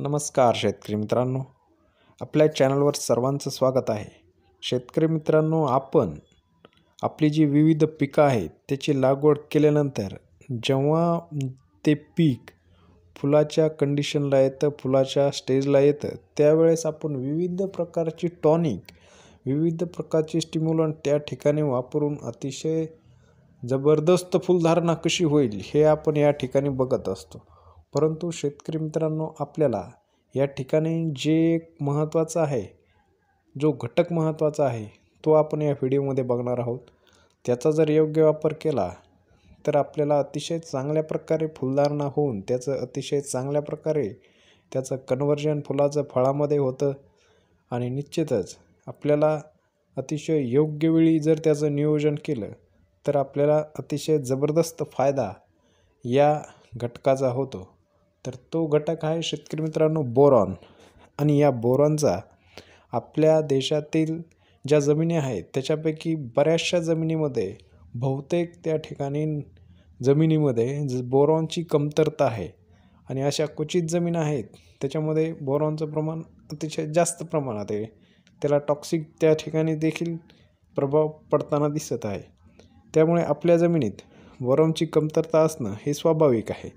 नमस्कार शेतकरी मित्रांनो आपल्या चॅनलवर सर्वांचं स्वागत आहे शेतकरी मित्रांनो आपण आपली जी विविध पिकं आहेत त्याची लागवड केल्यानंतर जेव्हा ते पीक फुलाच्या कंडिशनला येतं फुलाच्या स्टेजला येतं त्यावेळेस आपण विविध प्रकारची टॉनिक विविध प्रकारची स्टिम्युलंट त्या ठिकाणी वापरून अतिशय जबरदस्त फुलधारणा कशी होईल हे आपण या ठिकाणी बघत असतो परंतु शेतकरी मित्रांनो आपल्याला या ठिकाणी जे एक महत्त्वाचं आहे जो घटक महत्त्वाचा आहे तो आपण या व्हिडिओमध्ये बघणार आहोत त्याचा जर योग्य वापर केला तर आपल्याला अतिशय चांगल्या प्रकारे फुलधारणा होऊन त्याचं अतिशय चांगल्या प्रकारे त्याचं कन्वर्जन फुलाचं फळामध्ये होतं आणि निश्चितच आपल्याला अतिशय योग्य वेळी जर त्याचं नियोजन केलं तर आपल्याला अतिशय जबरदस्त फायदा या घटकाचा होतो तर तो घटक आहे शेतकरी मित्रांनो बोरॉन आणि या बोरॉनचा आपल्या देशातील ज्या जमिनी आहेत त्याच्यापैकी बऱ्याचशा जमिनीमध्ये बहुतेक त्या ठिकाणी जमिनीमध्ये ज बोरॉनची कमतरता आहे आणि अशा क्वचित जमीन आहेत त्याच्यामध्ये बोरॉनचं प्रमाण अतिशय जास्त प्रमाणात आहे त्याला टॉक्सिक त्या ठिकाणी देखील प्रभाव पडताना दिसत आहे त्यामुळे आपल्या जमिनीत बोरॉनची कमतरता असणं हे स्वाभाविक आहे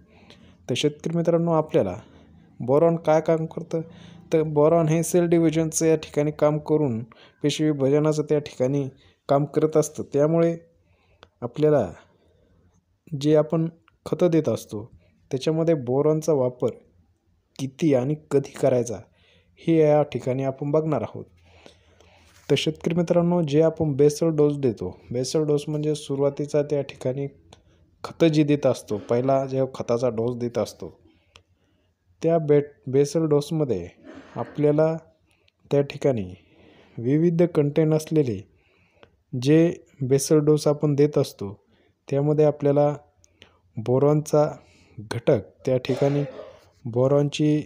तर शेतकरी मित्रांनो आपल्याला बोरॉन काय काम करतं तर बोरॉन हे सेल डिव्हिजनचं या ठिकाणी काम करून पेशी विभाजनाचं त्या ठिकाणी काम करत असतं त्यामुळे आपल्याला जे आपण खतं देत असतो त्याच्यामध्ये बोरॉनचा वापर किती आणि कधी करायचा हे या ठिकाणी आपण बघणार आहोत तर शेतकरी मित्रांनो जे आपण बेसळ डोस देतो बेसळ डोस म्हणजे सुरुवातीचा त्या ठिकाणी खतं जी देत असतो पहिला जेव्हा खताचा डोस देत असतो त्या बेट बेसल डोसमध्ये आपल्याला त्या ठिकाणी विविध कंटेन असलेले जे बेसल डोस आपण देत असतो त्यामध्ये आपल्याला बोरॉनचा घटक त्या ठिकाणी बोरॉनची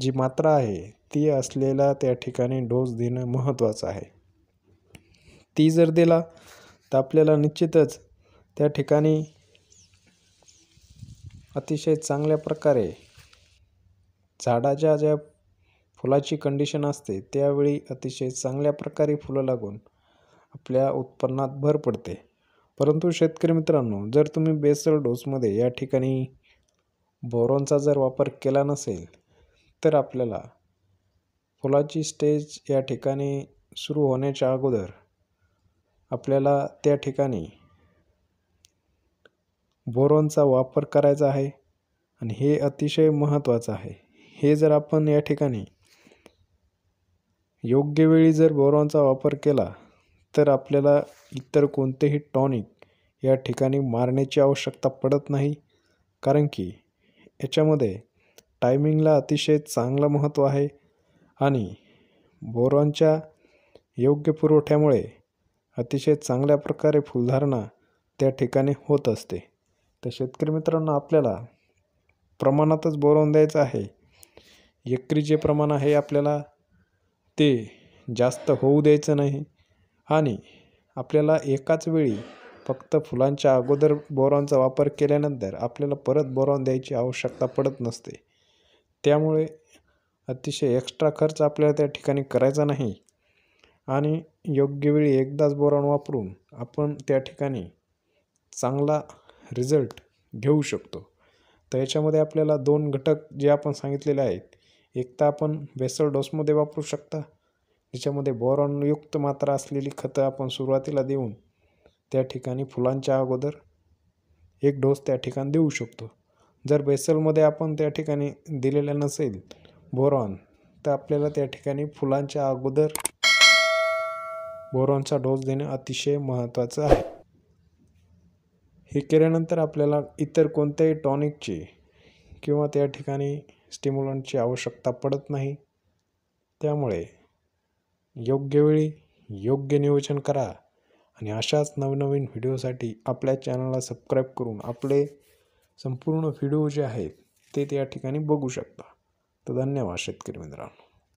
जी मात्रा आहे ती असलेला त्या ठिकाणी डोस देणं महत्त्वाचं आहे ती जर दिला तर आपल्याला निश्चितच त्या ठिकाणी अतिशय चांगल्या प्रकारे झाडाच्या ज्या फुलाची कंडिशन असते त्यावेळी अतिशय चांगल्या प्रकारे फुलं लागून आपल्या उत्पन्नात भर पडते परंतु शेतकरी मित्रांनो जर तुम्ही बेसल डोसमध्ये या ठिकाणी बोरॉनचा जर वापर केला नसेल तर आपल्याला फुलाची स्टेज या ठिकाणी सुरू होण्याच्या अगोदर आपल्याला त्या ठिकाणी बोरॉनचा वापर करायचा आहे आणि हे अतिशय महत्त्वाचं आहे हे जर आपण या ठिकाणी योग्य वेळी जर बोरॉनचा वापर केला तर आपल्याला इतर कोणतेही टॉनिक या ठिकाणी मारण्याची आवश्यकता पडत नाही कारण की याच्यामध्ये टायमिंगला अतिशय चांगलं महत्त्व आहे आणि बोरॉनच्या योग्य पुरवठ्यामुळे अतिशय चांगल्या प्रकारे फुलधारणा त्या ठिकाणी होत असते तर शेतकरी मित्रांनो आपल्याला प्रमाणातच बोरवून द्यायचं आहे एकरी जे प्रमाण आहे आपल्याला ते जास्त होऊ द्यायचं नाही आणि आपल्याला एकाच वेळी फक्त फुलांच्या अगोदर बोरॉनचा वापर केल्यानंतर आपल्याला परत बोरॉन द्यायची आवश्यकता पडत नसते त्यामुळे अतिशय एक्स्ट्रा खर्च आपल्याला त्या ठिकाणी करायचा नाही आणि योग्य वेळी एकदाच बोरॉन वापरून आपण त्या ठिकाणी चांगला रिझल्ट घेऊ शकतो तर याच्यामध्ये आपल्याला दोन घटक जे आपण सांगितलेले आहेत एक तर आपण बेसल डोसमध्ये वापरू शकता ज्याच्यामध्ये बोरॉनयुक्त मात्रा असलेली खतं आपण सुरुवातीला देऊन त्या ठिकाणी फुलांच्या अगोदर एक डोस त्या ठिकाणी देऊ शकतो जर बेसलमध्ये आपण त्या ठिकाणी दिलेल्या नसेल बोरॉन तर आपल्याला त्या ठिकाणी फुलांच्या अगोदर बोरॉनचा डोस देणं अतिशय महत्त्वाचं आहे हे केल्यानंतर आपल्याला इतर कोणत्याही टॉनिकची किंवा त्या ठिकाणी स्टिम्युलंटची आवश्यकता पडत नाही त्यामुळे योग्य वेळी योग्य नियोजन करा आणि अशाच नवनवीन व्हिडिओसाठी आपल्या चॅनलला सबस्क्राईब करून आपले संपूर्ण व्हिडिओ जे आहेत ते त्या ठिकाणी बघू शकता तर धन्यवाद शेतकरी मित्रांनो